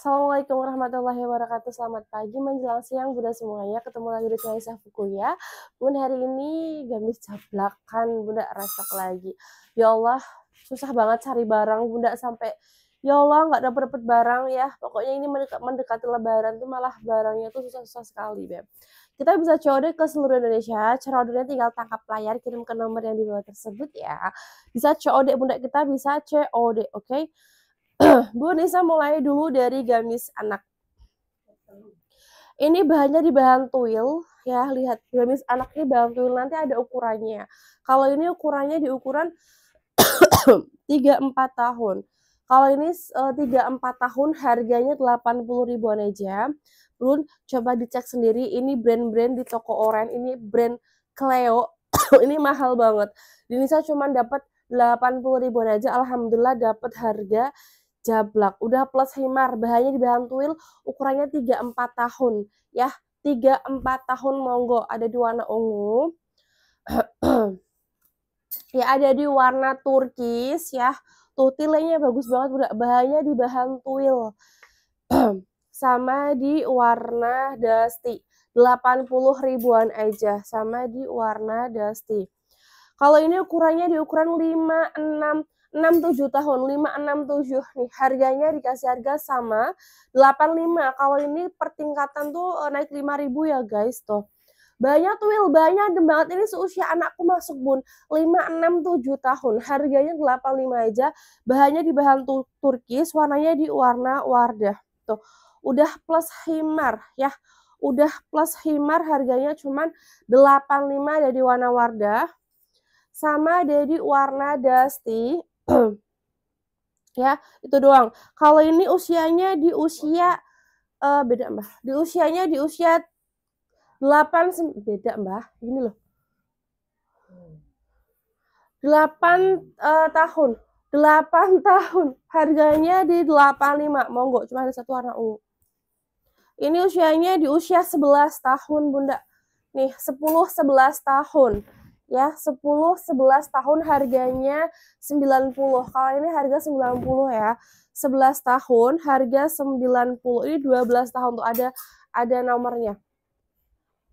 Assalamualaikum warahmatullahi wabarakatuh. Selamat pagi menjelang siang Bunda semuanya. Ketemu lagi di Kaisa Fuku ya. Bun hari ini gamis jablakan Bunda rasak lagi. Ya Allah, susah banget cari barang Bunda sampai ya Allah nggak dapat dapat barang ya pokoknya ini mendekat, mendekati lebaran tuh malah barangnya tuh susah-susah sekali beb kita bisa COD ke seluruh Indonesia cara ordernya tinggal tangkap layar kirim ke nomor yang di bawah tersebut ya bisa COD bunda kita bisa COD oke okay? Bu Nisa mulai dulu dari gamis anak. Ini bahannya di bahan tuil, ya lihat gamis anak ini bahan tuil nanti ada ukurannya. Kalau ini ukurannya di ukuran 3-4 tahun. Kalau ini eh, tiga empat tahun harganya 80 ribuan aja. Belum coba dicek sendiri ini brand-brand di toko oren ini brand Cleo. ini mahal banget. Di Nisa cuma dapat 80 ribuan aja alhamdulillah dapat harga jablak. Udah plus himar, bahannya di bahan tuil, ukurannya 3-4 tahun. Ya, 3-4 tahun monggo. Ada di warna ungu. ya, ada di warna turkis ya. Tuh, tilenya bagus banget, udah Bahannya di bahan tuil. sama di warna dusty. 80 ribuan aja, sama di warna dusty. Kalau ini ukurannya di ukuran 5, 6, 67 tahun 567 nih harganya dikasih harga sama 85 kalau ini pertingkatan tuh eh, naik 5000 ya guys tuh banyak tuh wil banyak dan banget ini seusia anakku masuk bun 567 tahun harganya 85 aja bahannya di bahan Turki warnanya di warna wardah tuh udah plus himar ya udah plus himar harganya cuman 85 dari warna wardah sama dari warna dusty ya, itu doang. Kalau ini usianya di usia uh, beda Mbah. Di usianya di usia 8 beda Mbah. Ini loh. 8 uh, eh, tahun. 8 tahun. Harganya di 85. Monggo, cuma ada satu warna ungu. Ini usianya di usia 11 tahun, Bunda. Nih, 10 11 tahun ya 10 11 tahun harganya 90 kalau ini harga 90 ya 11 tahun harga 90 ini 12 tahun tuh ada ada nomornya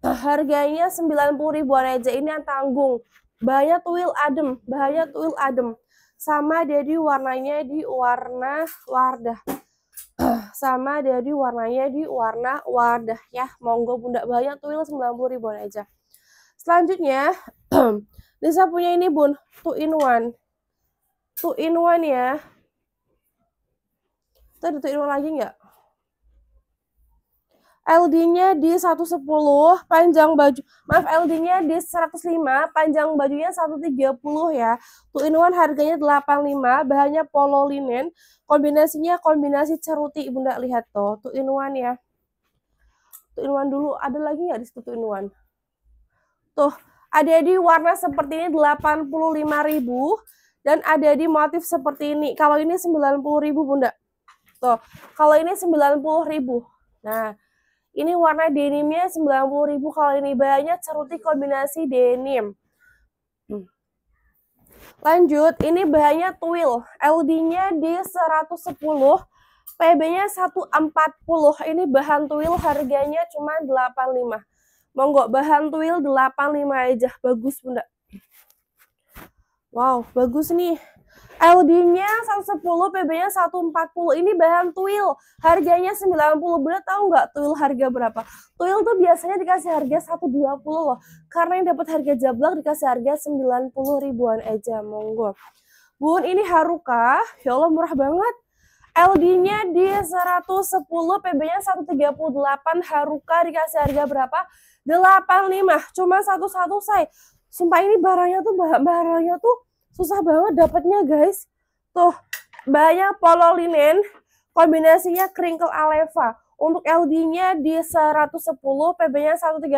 harganya 90 ribuan aja ini yang tanggung bahannya tuil adem bahannya tuil adem sama jadi warnanya di warna wardah sama jadi warnanya di warna wardah ya monggo bunda banyak tuil 90 ribuan aja Selanjutnya, Lisa punya ini bun, two in one. Two in one ya. kita ada two in one lagi nggak? LD-nya di 110, panjang baju, maaf LD-nya di 105, panjang bajunya 130 ya. Two in one harganya 85, bahannya polo linen, kombinasinya kombinasi ceruti, Bunda lihat tuh, two in one ya. Two in one dulu, ada lagi nggak di situ two in one? Tuh, ada di warna seperti ini 85.000 dan ada di motif seperti ini. Kalau ini 90.000, Bunda. Tuh, kalau ini 90.000. Nah, ini warna denimnya 90.000 kalau ini banyak ceruti kombinasi denim. Hmm. Lanjut, ini bahannya twill. LD-nya di 110, PB-nya 140. Ini bahan twill harganya cuma 85. Monggo bahan tuil 85 aja. Bagus, Bunda. Wow, bagus nih. LD-nya 110, PB-nya 140. Ini bahan tuil. Harganya 90. Bunda tahu nggak tuil harga berapa? Tuil tuh biasanya dikasih harga 120 loh. Karena yang dapat harga jablak dikasih harga 90 ribuan aja. Monggo. Bun, ini Haruka. Ya Allah, murah banget. LD-nya di 110, PB-nya 138. Haruka dikasih harga berapa? 85 cuma satu-satu saya sumpah ini barangnya tuh barangnya tuh susah banget dapatnya guys tuh banyak polo linen kombinasinya crinkle aleva untuk LD-nya di 110, PB-nya 138,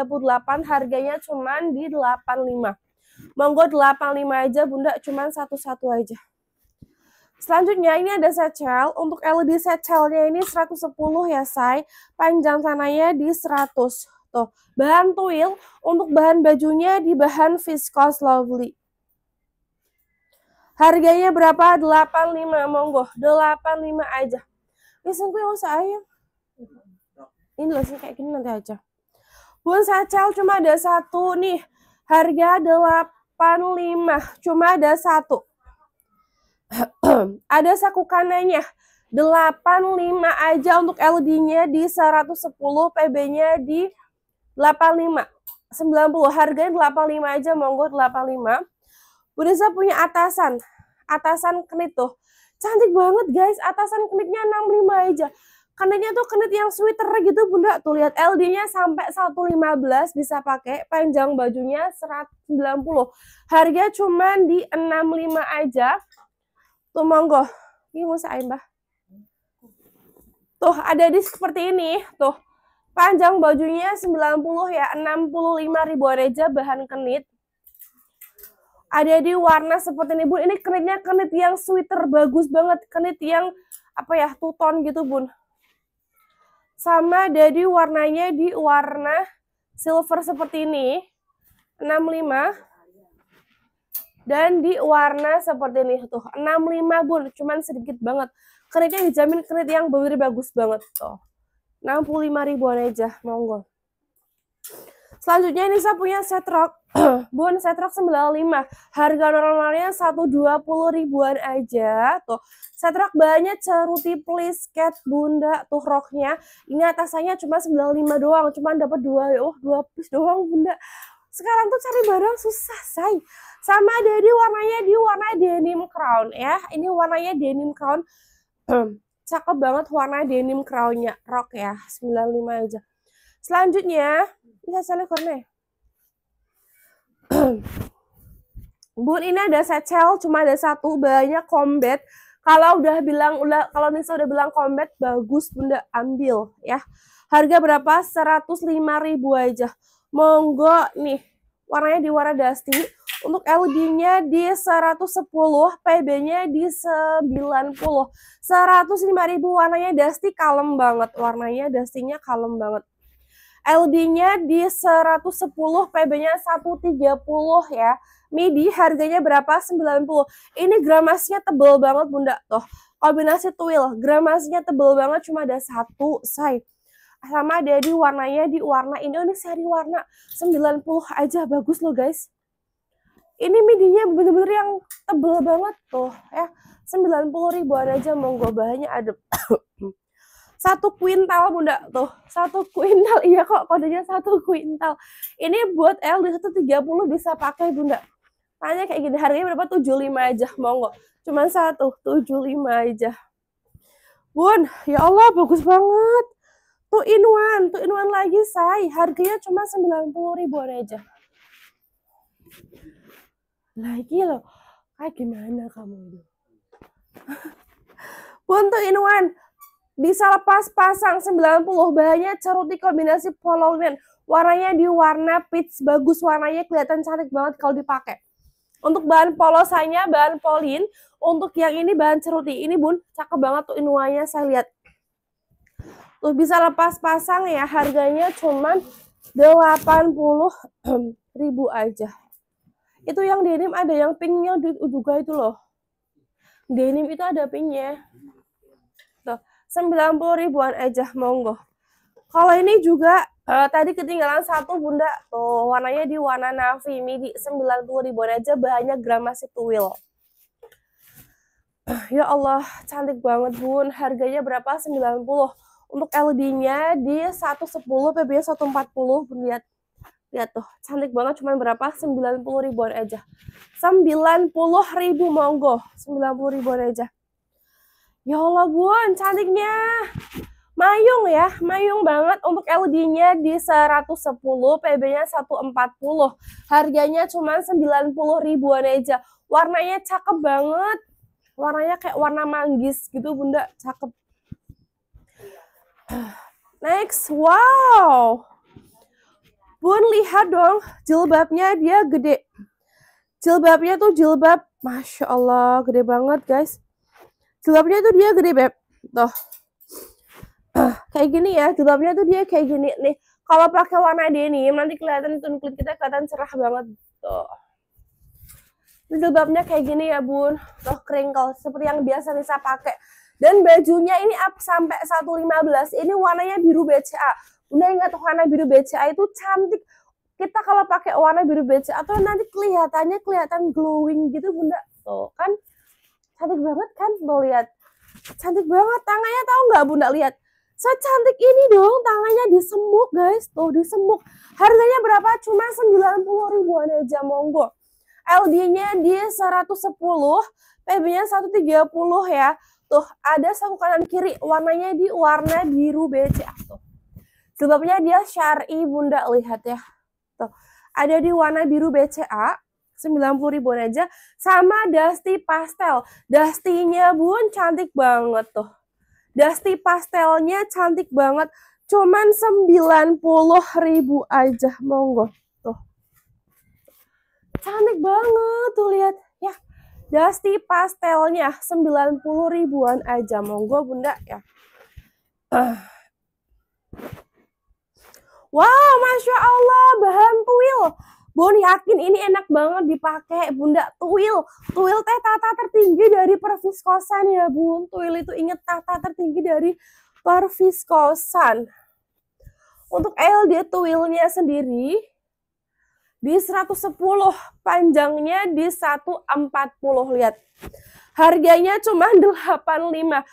harganya cuma di 85. Monggo 85 aja, Bunda, cuman satu-satu aja. Selanjutnya ini ada secel. Untuk LED secelnya ini 110 ya, Say. Panjang sananya di 100. Tuh, gitu. bahan tuil untuk bahan bajunya di bahan viscose lovely. Harganya berapa? 85 monggo. 85 aja. Wisen kuwi usah ayo. Ini loh kayak gini nanti aja. Bun sacel cuma ada satu nih. Harga 85, cuma ada satu. ada saku kanannya. 85 aja untuk LD-nya di 110, PB-nya di 85 90 harganya 85 aja monggo 85 Bu saya punya atasan atasan knit tuh cantik banget guys atasan knitnya 65 aja Kenitnya tuh knit yang sweater gitu bunda tuh lihat LD-nya sampai 115 bisa pakai panjang bajunya 190 harga cuman di 65 aja tuh monggo ini mau saya mbah tuh ada di seperti ini tuh Panjang bajunya 90 ya, 65 ribu aja bahan kenit. Ada di warna seperti ini, Bun. Ini kenitnya kenit yang sweater bagus banget, kenit yang apa ya, tuton gitu, Bun. Sama dari warnanya di warna silver seperti ini, 65. Dan di warna seperti ini tuh, 65, Bun. Cuman sedikit banget. Kenitnya dijamin kenit yang bener bagus banget tuh. 65 ribuan aja, monggo. Selanjutnya ini saya punya setrok. Bun setrok 95. Harga normalnya 120 ribuan aja. Tuh, setrok banyak ceruti please cat bunda tuh roknya. Ini atasannya cuma 95 doang, cuma dapat 2 oh 2 piece doang bunda. Sekarang tuh cari barang susah, say. Sama di warnanya di warna denim crown ya. Ini warnanya denim crown. cakep banget warna denim crownnya rock ya 95 aja selanjutnya bisa salah korne Bun ini ada secel cuma ada satu banyak combat kalau udah bilang udah kalau misalnya udah bilang combat bagus bunda ambil ya harga berapa 105.000 aja monggo nih warnanya di warna dusty. Untuk LED-nya di 110, PB-nya di 90. 105.000 warnanya dusty kalem banget. Warnanya dusty-nya kalem banget. LD-nya di 110, PB-nya 130 ya. Midi harganya berapa? 90. Ini gramasnya tebel banget Bunda. Tuh, kombinasi twill, Gramasnya tebel banget cuma ada satu size sama dari warnanya di warna ini oh, ini seri warna 90 aja bagus loh guys ini midinya bener-bener yang tebel banget tuh ya 90 ribuan aja monggo bahannya ada satu kuintal bunda tuh satu kuintal iya kok kodenya satu kuintal ini buat L di 130 bisa pakai bunda tanya kayak gini harganya berapa 75 aja monggo cuman satu 75 aja bun ya Allah bagus banget Two in one, two in one lagi say. Harganya cuma rp ribuan aja. Lagi loh. Kayak gimana kamu ini? Pun two in one. Bisa lepas pasang 90. Bahannya ceruti kombinasi polongan. Warnanya di warna peach. Bagus warnanya kelihatan cantik banget kalau dipakai. Untuk bahan polosanya, bahan polin. Untuk yang ini bahan ceruti. Ini bun, cakep banget tuh inuanya saya lihat. Lu bisa lepas pasang ya, harganya cuman 80 ribu aja. Itu yang denim ada yang pinknya juga itu loh. Denim itu ada pinknya. Tuh, 90 ribuan aja, monggo. Kalau ini juga uh, tadi ketinggalan satu bunda, tuh warnanya di warna navy midi 90 ribuan aja, bahannya Gramassi tuwil Ya Allah, cantik banget bun. Harganya berapa? 90. Untuk led nya di 110 PBY 140 lihat lihat tuh cantik banget cuman berapa 90 ribuan aja 90 ribu monggo 90 ribuan aja ya Allah bun cantiknya Mayung ya, mayung banget untuk led nya di 110, PB-nya 140. Harganya cuma 90 ribuan aja. Warnanya cakep banget. Warnanya kayak warna manggis gitu, Bunda. Cakep. Next, wow. Bun lihat dong jilbabnya dia gede. Jilbabnya tuh jilbab, masya Allah gede banget guys. Jilbabnya tuh dia gede beb, tuh. kayak gini ya, jilbabnya tuh dia kayak gini nih. Kalau pakai warna denim nanti kelihatan itu kulit kita kelihatan cerah banget tuh. Ini jilbabnya kayak gini ya bun, tuh kringkel seperti yang biasa Nisa pakai dan bajunya ini up sampai 115. Ini warnanya biru BCA. Bunda ingat warna biru BCA itu cantik. Kita kalau pakai warna biru BCA tuh nanti kelihatannya kelihatan glowing gitu Bunda. Tuh oh. kan cantik banget kan lo lihat. Cantik banget tangannya tahu nggak Bunda lihat. Secantik ini dong tangannya disemuk guys. Tuh disemuk. Harganya berapa? Cuma 90 ribuan aja monggo. LD-nya di 110, PB-nya 130 ya. Tuh, ada saku kanan kiri, warnanya di warna biru BCA. Ah, tuh. Sebabnya dia syari bunda, lihat ya. Tuh, ada di warna biru BCA, 90 ribuan aja. Sama dusty pastel. Dustinya bun cantik banget tuh. Dusty pastelnya cantik banget. Cuman 90 ribu aja, monggo. Tuh. Cantik banget tuh lihat Dusty pastelnya 90 ribuan aja. Monggo Bunda ya. Uh. Wow, Masya Allah, bahan tuil. Bon yakin ini enak banget dipakai Bunda Tuil. Tuil teh tata tertinggi dari perviskosan ya Bun. Tuil itu inget tata tertinggi dari perviskosan. Untuk LD tuilnya sendiri di 110, panjangnya di 140. Lihat. Harganya cuma 85.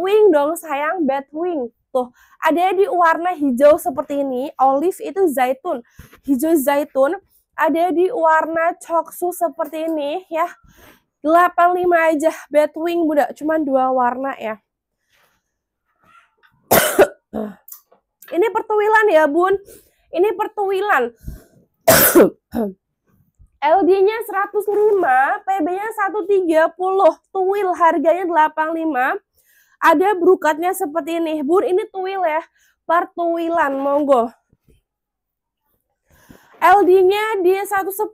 wing dong sayang, wing Tuh, ada di warna hijau seperti ini, olive itu zaitun. Hijau zaitun ada di warna coksu seperti ini ya. 85 aja wing Bunda, cuma dua warna ya. ini pertuwilan ya, Bun. Ini pertuwilan. LD-nya 105, PB-nya 130, tuil harganya 85. Ada brukatnya seperti ini. Bur, ini tuil ya. Pertuilan, monggo. LD-nya di 110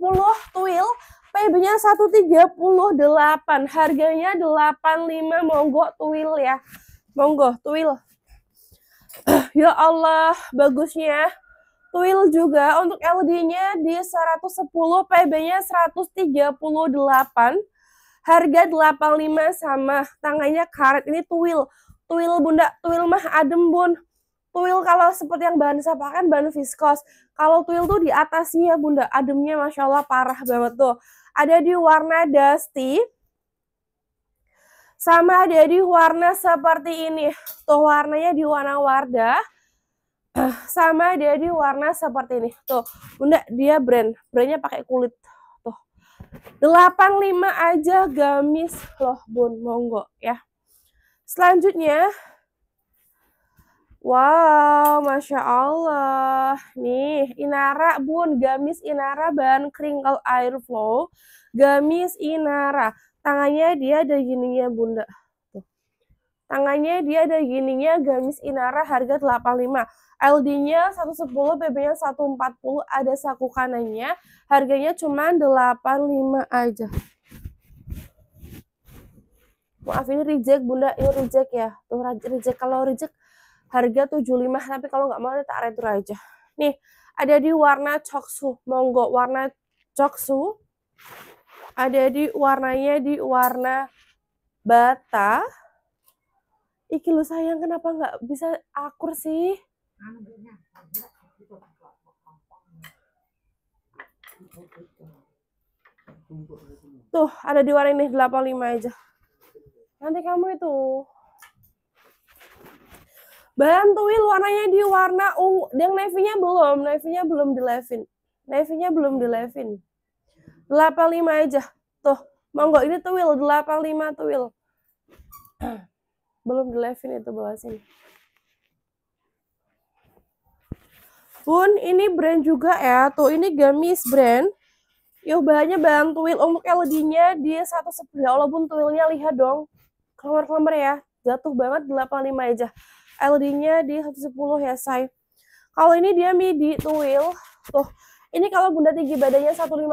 tuil, PB-nya 138, harganya 85, monggo tuil ya. Monggo, tuil. ya Allah, bagusnya. Twill juga untuk LD-nya di 110, PB-nya 138. Harga 85 sama, tangannya karet ini twill twill Bunda, twill mah adem Bun. twill kalau seperti yang bahan saya pakai bahan viskos. Kalau twill tuh di atasnya Bunda, ademnya Masya Allah parah banget tuh. Ada di warna dusty. Sama ada di warna seperti ini. Tuh warnanya di warna wardah sama dia di warna seperti ini tuh bunda dia brand brandnya pakai kulit tuh 85 aja gamis loh bun monggo ya selanjutnya wow masya Allah nih Inara bun gamis Inara ban kringle airflow gamis Inara tangannya dia ada gininya bunda Tangannya dia ada gininya gamis Inara harga 85. LD-nya 110, BB-nya 140, ada saku kanannya. Harganya cuma 85 aja. Maaf ini reject, Bunda, ini reject ya. Tuh reject kalau reject harga 75, tapi kalau nggak mau tak retur aja. Nih, ada di warna coksu, monggo warna coksu. Ada di warnanya di warna bata iki lu sayang kenapa nggak bisa akur sih tuh ada di warna ini 85 aja nanti kamu itu bantuin warnanya di warna ungu yang navy-nya belum navy-nya belum di levin navy-nya belum di levin 85 aja tuh monggo ini tuwil 85 tuwil belum di live itu bawah sini Bun, ini brand juga ya. Tuh, ini gamis brand. Yuk, bahannya bahan tuil. Untuk LED-nya dia 110. Ya walaupun Bun, tuilnya lihat dong. Kelamar-kelamar ya. Jatuh banget 85 aja. LED-nya di 110 ya, say. Kalau ini dia midi tuil. Tuh, ini kalau bunda tinggi badannya 155.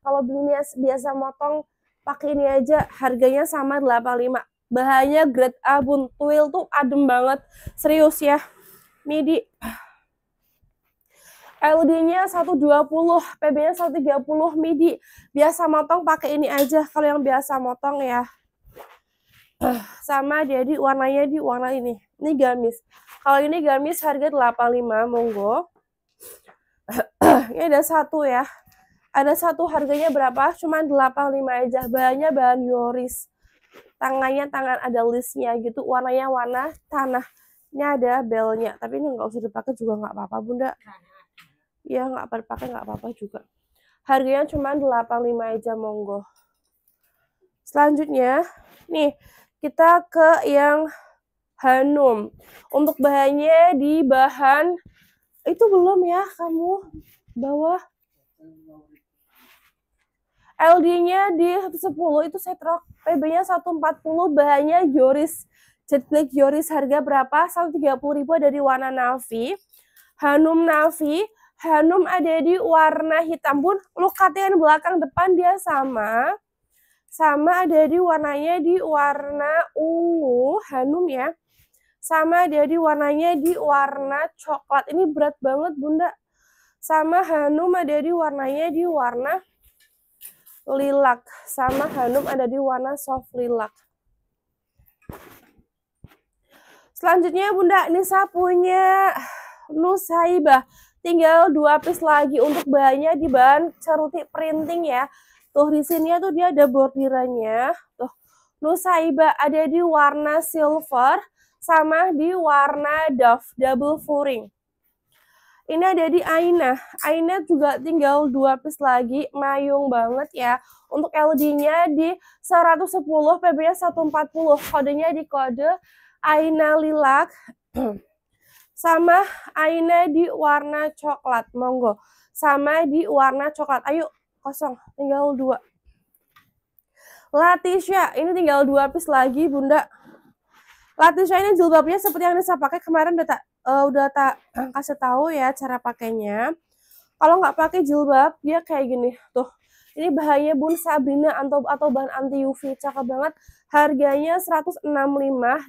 Kalau belinya biasa motong, pakai ini aja. Harganya sama 85 bahannya grade A buntuil tuh adem banget serius ya midi LD-nya 120, PB-nya 130 midi. Biasa motong pakai ini aja kalau yang biasa motong ya. Eh, sama jadi warnanya di warna ini. Ini gamis. Kalau ini gamis harga 85 monggo. ini ada satu ya. Ada satu harganya berapa? Cuman 85 aja. Bahannya bahan Yoris tangannya tangan ada listnya gitu warnanya warna tanah ini ada belnya tapi ini nggak usah dipakai juga nggak apa-apa bunda ya nggak berpakai nggak apa-apa juga harganya cuma 85 aja monggo selanjutnya nih kita ke yang Hanum untuk bahannya di bahan itu belum ya kamu bawa LD-nya di 10 itu setrok PB-nya 140, bahannya Yoris. black Yoris harga berapa? 130.000 ada di warna navy. Hanum navy, Hanum ada di warna hitam pun. Lukatnya yang belakang depan dia sama. Sama ada di warnanya di warna ungu, Hanum ya. Sama ada di warnanya di warna coklat. Ini berat banget Bunda. Sama Hanum ada di warnanya di warna lilac sama Hanum ada di warna soft lilac selanjutnya Bunda Nisa punya Nusaibah tinggal dua piece lagi untuk bahannya di bahan ceruti printing ya tuh di sini tuh dia ada bordirannya tuh Nusaiba ada di warna silver sama di warna dove double furing ini ada di Aina. Aina juga tinggal dua piece lagi, mayung banget ya. Untuk LD-nya di 110, pb 140. Kodenya di kode Aina Lilac. sama Aina di warna coklat, monggo. Sama di warna coklat. Ayo, kosong, tinggal dua. Latisha, ini tinggal dua piece lagi, Bunda. Latisha ini jilbabnya seperti yang saya pakai kemarin uh, udah tak kasih tahu ya cara pakainya. Kalau nggak pakai jilbab, dia kayak gini tuh. Ini bahaya bun Sabrina atau atau bahan anti UV cakep banget. Harganya 165,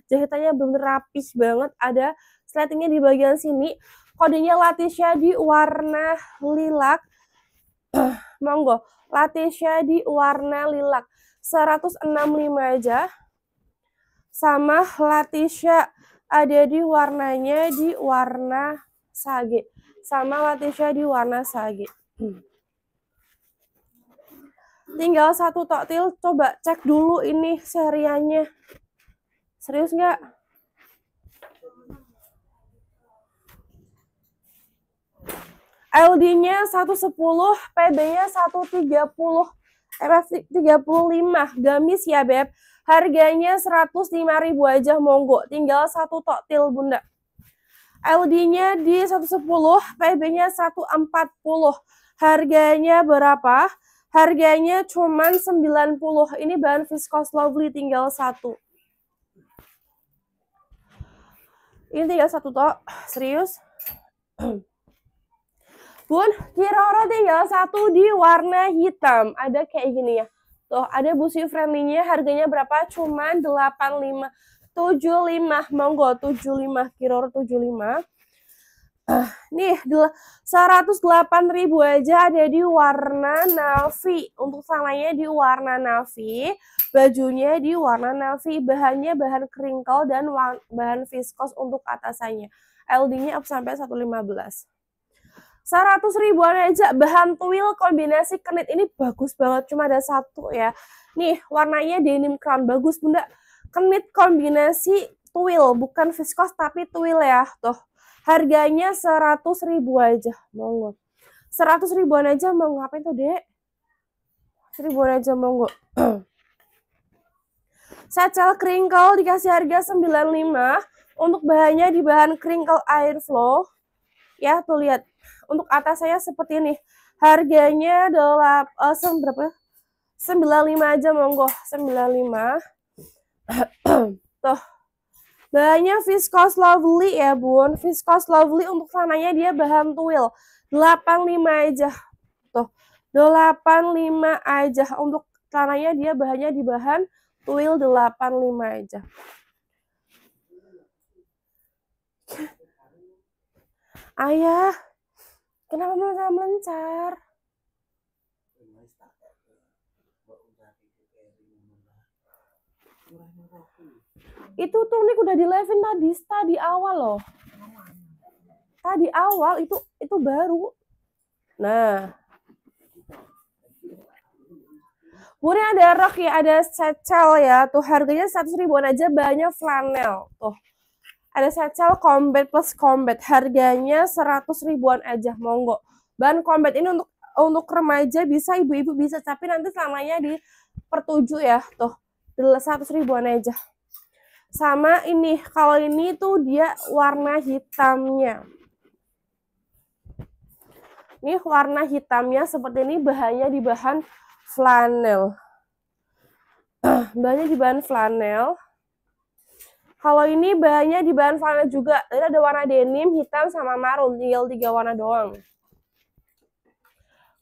jahitannya belum rapih banget. Ada slatingnya di bagian sini. Kodenya Latisha di warna lilak. Monggo, Latisha di warna lilak. 165 aja. Sama Latisha ada di warnanya di warna sage sama Latisha di warna sage tinggal satu toktil coba cek dulu ini seriannya serius nggak LD-nya 110, PB-nya 130, MF 35, gamis ya Beb. Harganya ribu aja monggo, tinggal satu toktil Bunda. LD-nya di 110, PB-nya 140. Harganya berapa? Harganya cuman 90. Ini bahan viskos lovely tinggal satu. Ini tinggal satu tok, serius. Bun, kiroro tinggal satu di warna hitam. Ada kayak gini ya. Tuh, ada busi friendly-nya harganya berapa? Cuman 85 75 monggo 75 kiror 75 Uh, ah, nih 108.000 aja ada di warna navy untuk sananya di warna navy bajunya di warna navy bahannya bahan kringkel dan bahan viskos untuk atasannya LD nya up sampai 115 100 ribuan aja bahan tuil kombinasi knit ini bagus banget cuma ada satu ya nih warnanya denim crown bagus bunda knit kombinasi tuil bukan viskos tapi tuil ya tuh harganya 100 ribu aja monggo 100 ribuan aja mau ngapain tuh dek ribuan aja monggo sacel kringkel dikasih harga 95 untuk bahannya di bahan kringkel air ya tuh lihat untuk atas saya seperti ini. Harganya adalah uh, sem berapa? 95 aja monggo. 95. Tuh. Bahannya viscose lovely ya, Bun. Viscose lovely untuk sananya dia bahan tuil. 85 aja. Tuh. 85 aja untuk celananya dia bahannya di bahan tuil 85 aja. Ayah Kenapa melancar melencar? Itu tuh nih udah di live tadi, tadi awal loh. Tadi awal itu itu baru. Nah. Kemudian ada rok ya, ada cecel ya. Tuh harganya 100 ribuan aja banyak flanel. Tuh. Ada satchel combat plus combat. Harganya 100 ribuan aja, monggo. Bahan combat ini untuk untuk remaja bisa, ibu-ibu bisa, tapi nanti selamanya di pertuju ya, tuh. 100 ribuan aja. Sama ini, kalau ini tuh dia warna hitamnya. Ini warna hitamnya seperti ini bahannya di bahan flanel. bahannya di bahan flanel. Kalau ini bahannya di bahan flanel juga. Ini ada warna denim, hitam, sama marun. Tinggal tiga warna doang.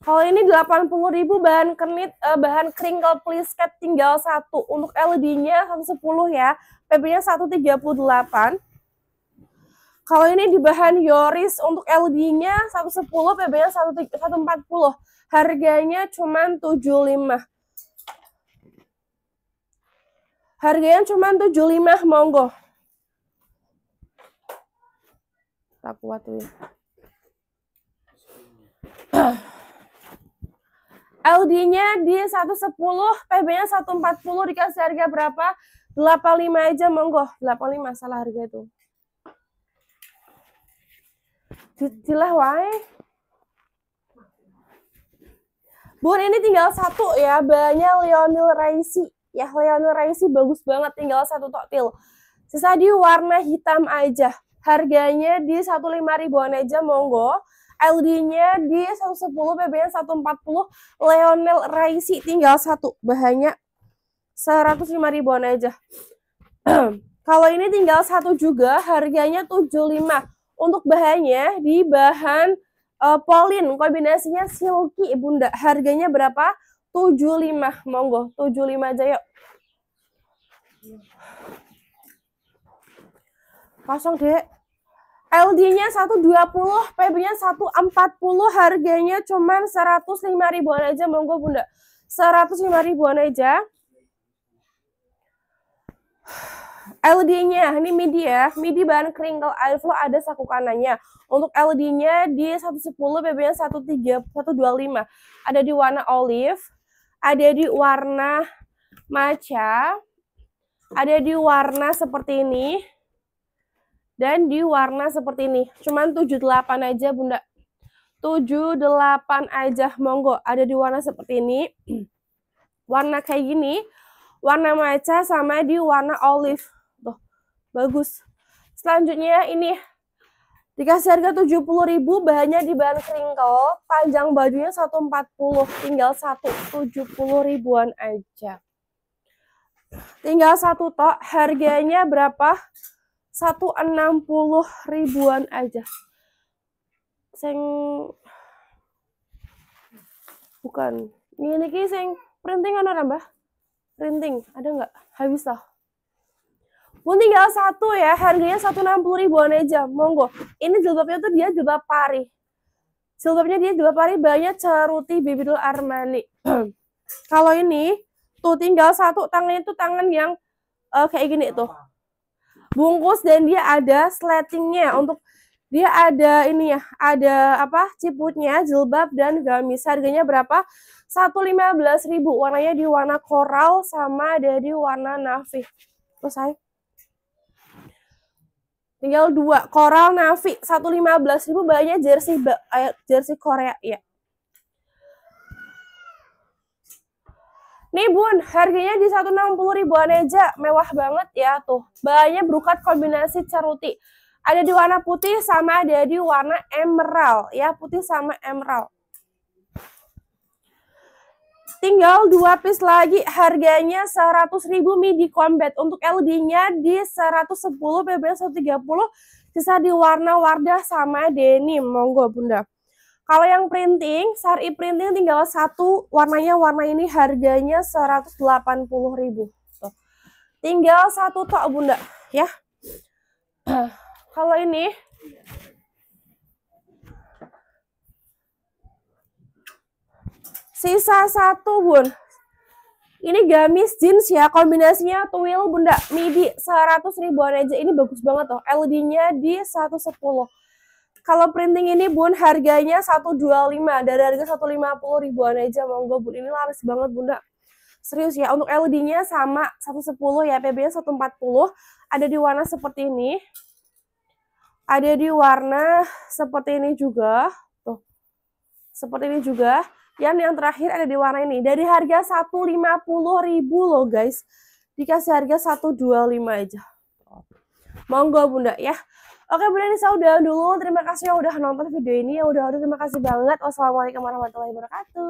Kalau ini 80.000 bahan kenit, eh, bahan kringle plisket tinggal satu. Untuk LED-nya 110 ya, PP-nya 138. Kalau ini di bahan Yoris untuk LED-nya 110, pp nya 140. Harganya cuma 75. Harganya cuma 75, monggo. Tak kuat tuh. LD-nya di 110, PB-nya 140 dikasih harga berapa? 85 aja monggo. 85 salah harga itu. Cicilah wae. Bun, ini tinggal satu ya, banyak Lionel Raisi ya Lionel Raisi bagus banget tinggal satu toktil sisa di warna hitam aja harganya di 15 ribuan aja monggo LD-nya di 110 BBN 140 Leonel Raisi tinggal satu bahannya 105 ribuan aja kalau ini tinggal satu juga harganya 75 untuk bahannya di bahan uh, eh, polin kombinasinya silky bunda harganya berapa 75 monggo 75 aja yuk kosong dek LD nya 120 PB nya 140 harganya cuman 105 ribuan aja monggo bunda 105 ribuan aja LD-nya, ini midi ya, midi bahan kringle airflow ada saku kanannya. Untuk LD-nya di 110, BB-nya 130, 125. Ada di warna olive, ada di warna maca, ada di warna seperti ini, dan di warna seperti ini. Cuman 78 aja bunda. 78 aja, monggo. Ada di warna seperti ini. Warna kayak gini, warna maca sama di warna olive. Tuh, bagus. Selanjutnya ini Dikasih harga rp ribu, bahannya di bahan kringkel, panjang bajunya 140, tinggal puluh ribuan aja. Tinggal satu tok, harganya berapa? puluh ribuan aja. Sing bukan. Ini ki sing printing ana Mbah? Printing, ada nggak? Habis lah pun tinggal satu ya, harganya satu enam puluh ribuan aja, monggo. Ini jilbabnya tuh dia jilbab pari. Jilbabnya dia jilbab pari banyak ceruti Bibidul Armani. Kalau ini tuh tinggal satu, tangannya itu tangan yang uh, kayak gini tuh. Bungkus dan dia ada sletingnya untuk dia ada ini ya, ada apa? ciputnya, jilbab dan gamis. Harganya berapa? satu lima belas ribu Warnanya di warna koral sama ada di warna navy. Terus saya Tinggal dua. Coral Navi belas ribu banyak jersey ba eh, jersey Korea ya. Nih bun, harganya di satu enam puluh ribuan aja, mewah banget ya tuh. Banyak brukat kombinasi ceruti. Ada di warna putih sama ada di warna emerald ya, putih sama emerald. Tinggal dua piece lagi, harganya 100.000 midi combat. Untuk LD-nya di 110, PB 130, sisa di warna Wardah sama denim. Monggo Bunda. Kalau yang printing, sari printing tinggal satu, warnanya warna ini harganya 180.000. Tuh. Tinggal satu tok Bunda, ya. Kalau ini Sisa satu, Bun. Ini gamis jeans ya, kombinasinya twill bunda midi 100 ribuan aja. Ini bagus banget tuh, LD-nya di 110. Kalau printing ini bun harganya 125 dari harga 150 ribuan aja monggo bun. Ini laris banget bunda. Serius ya, untuk LD-nya sama 110 ya, PB-nya 140. Ada di warna seperti ini. Ada di warna seperti ini juga. Tuh. Seperti ini juga yang yang terakhir ada di warna ini. Dari harga 150.000 loh guys. Dikasih harga 125 aja. Monggo Bunda ya. Oke Bunda ini saya udah dulu. Terima kasih yang udah nonton video ini. ya udah udah terima kasih banget. Wassalamualaikum warahmatullahi wabarakatuh.